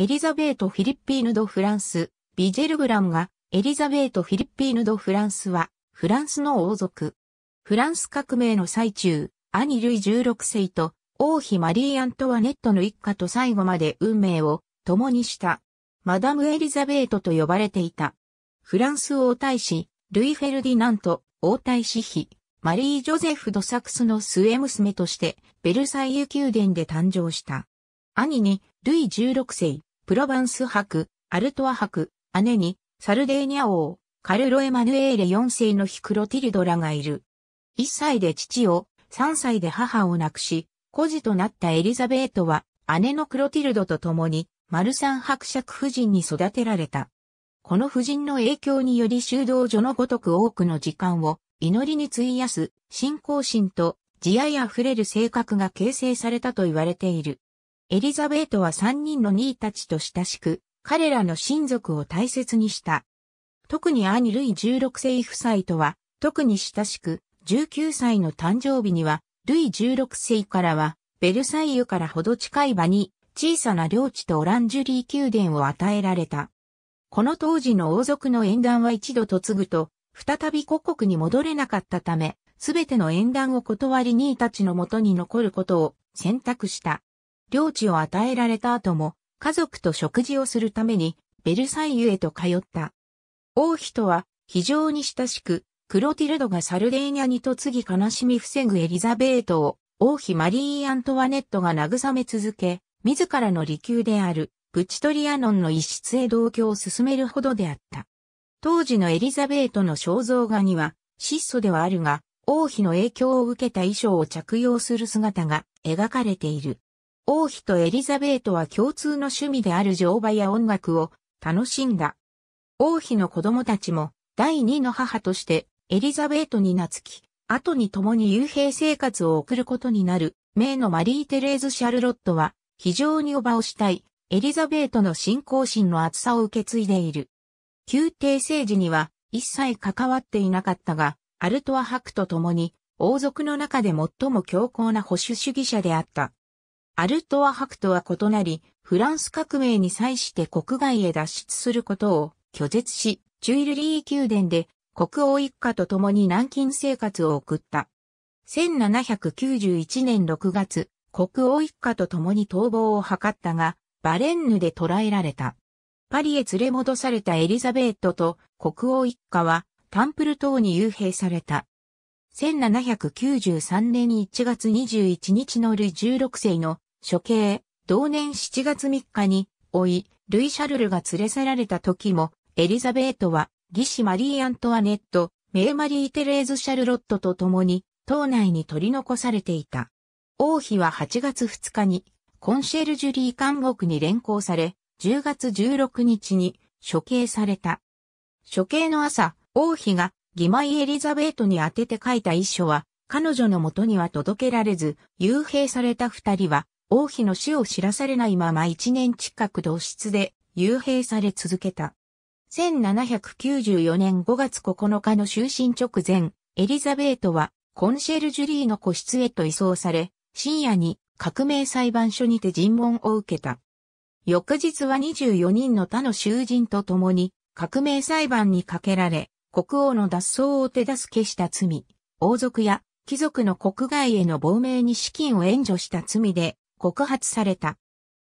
エリザベート・フィリッピーヌ・ド・フランス、ビジェルグラムが、エリザベート・フィリッピーヌ・ド・フランスは、フランスの王族。フランス革命の最中、兄ルイ16世と、王妃マリー・アントワネットの一家と最後まで運命を共にした。マダム・エリザベートと呼ばれていた。フランス王太子、ルイ・フェルディナント、王太子妃、マリー・ジョゼフ・ド・サクスの末娘として、ベルサイユ宮殿で誕生した。兄に、ルイ16世、プロバンス博、アルトア博、姉に、サルデーニャ王、カルロ・エマヌエーレ4世のヒクロティルドラがいる。1歳で父を、3歳で母を亡くし、孤児となったエリザベートは、姉のクロティルドと共に、マルサン伯爵夫人に育てられた。この夫人の影響により修道女のごとく多くの時間を祈りに費やす信仰心と慈愛あふれる性格が形成されたと言われている。エリザベートは三人の兄たちと親しく、彼らの親族を大切にした。特に兄ルイ16世夫妻とは、特に親しく、19歳の誕生日には、ルイ16世からは、ベルサイユからほど近い場に、小さな領地とオランジュリー宮殿を与えられた。この当時の王族の縁談は一度嫁ぐと、再び故国に戻れなかったため、すべての縁談を断り兄たちのもとに残ることを選択した。領地を与えられた後も、家族と食事をするために、ベルサイユへと通った。王妃とは、非常に親しく、クロティルドがサルデーニャに嫁ぎ悲しみ防ぐエリザベートを、王妃マリー・アントワネットが慰め続け、自らの利休である、プチトリアノンの一室へ同居を進めるほどであった。当時のエリザベートの肖像画には、質素ではあるが、王妃の影響を受けた衣装を着用する姿が描かれている。王妃とエリザベートは共通の趣味である乗馬や音楽を楽しんだ。王妃の子供たちも第二の母としてエリザベートに懐き、後に共に幽閉生活を送ることになる、名のマリー・テレーズ・シャルロットは、非常におばをしたい、エリザベートの信仰心の厚さを受け継いでいる。宮廷政治には一切関わっていなかったが、アルトハクと共に、王族の中で最も強硬な保守主義者であった。アルトワクとは異なり、フランス革命に際して国外へ脱出することを拒絶し、チュイルリー宮殿で国王一家と共に軟禁生活を送った。1791年6月、国王一家と共に逃亡を図ったが、バレンヌで捕らえられた。パリへ連れ戻されたエリザベートと国王一家はタンプル島に幽閉された。1793年1月21日のルイ16世の処刑、同年7月3日に、老い、ルイ・シャルルが連れ去られた時も、エリザベートは、義士マリー・アントワネット、メーマリー・テレーズ・シャルロットと共に、島内に取り残されていた。王妃は8月2日に、コンシェルジュリー監獄に連行され、10月16日に処刑された。処刑の朝、王妃が義妹エリザベートに宛てて書いた遺書は、彼女の元には届けられず、幽閉された二人は、王妃の死を知らされないまま一年近く同室で幽閉され続けた。1794年5月9日の就寝直前、エリザベートはコンシェルジュリーの個室へと移送され、深夜に革命裁判所にて尋問を受けた。翌日は24人の他の囚人と共に革命裁判にかけられ、国王の脱走を手助けした罪、王族や貴族の国外への亡命に資金を援助した罪で告発された。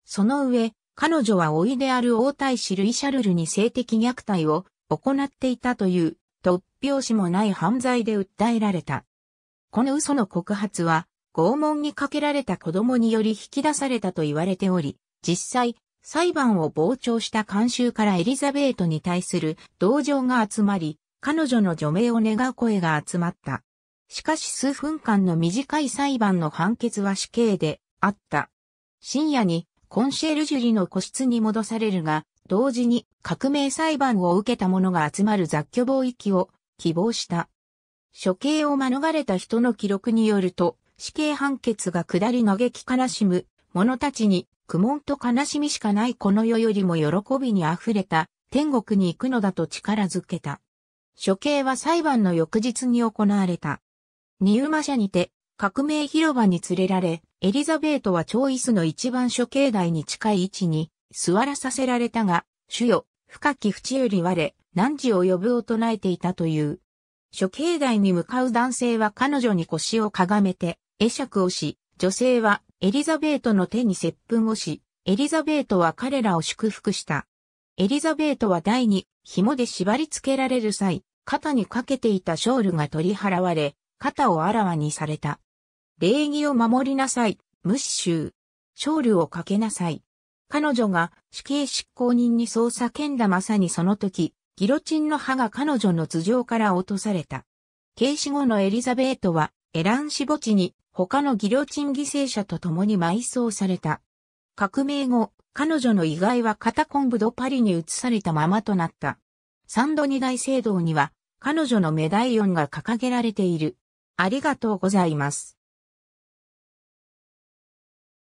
その上、彼女は老いである王太子ルイ・シャルルに性的虐待を行っていたという、突拍子もない犯罪で訴えられた。この嘘の告発は、拷問にかけられた子供により引き出されたと言われており、実際、裁判を傍聴した監修からエリザベートに対する同情が集まり、彼女の除名を願う声が集まった。しかし数分間の短い裁判の判決は死刑であった。深夜にコンシェルジュリの個室に戻されるが、同時に革命裁判を受けた者が集まる雑居貿易を希望した。処刑を免れた人の記録によると、死刑判決が下り嘆き悲しむ者たちに苦悶と悲しみしかないこの世よりも喜びに溢れた天国に行くのだと力づけた。処刑は裁判の翌日に行われた。ニウマ社にて、革命広場に連れられ、エリザベートは超椅子の一番処刑台に近い位置に座らさせられたが、主よ、深き淵より我、何時を呼ぶを唱えていたという。処刑台に向かう男性は彼女に腰をかがめて、会釈をし、女性はエリザベートの手に接吻をし、エリザベートは彼らを祝福した。エリザベートは第二紐で縛り付けられる際、肩にかけていたショールが取り払われ、肩をあらわにされた。礼儀を守りなさい、無視臭。ショールをかけなさい。彼女が死刑執行人にそう叫んだまさにその時、ギロチンの歯が彼女の頭上から落とされた。軽死後のエリザベートは、エラン死墓地に他のギロチン犠牲者と共に埋葬された。革命後、彼女の遺骸は片昆布ドパリに移されたままとなった。サンドニ大聖堂には彼女のメダイオンが掲げられている。ありがとうございます。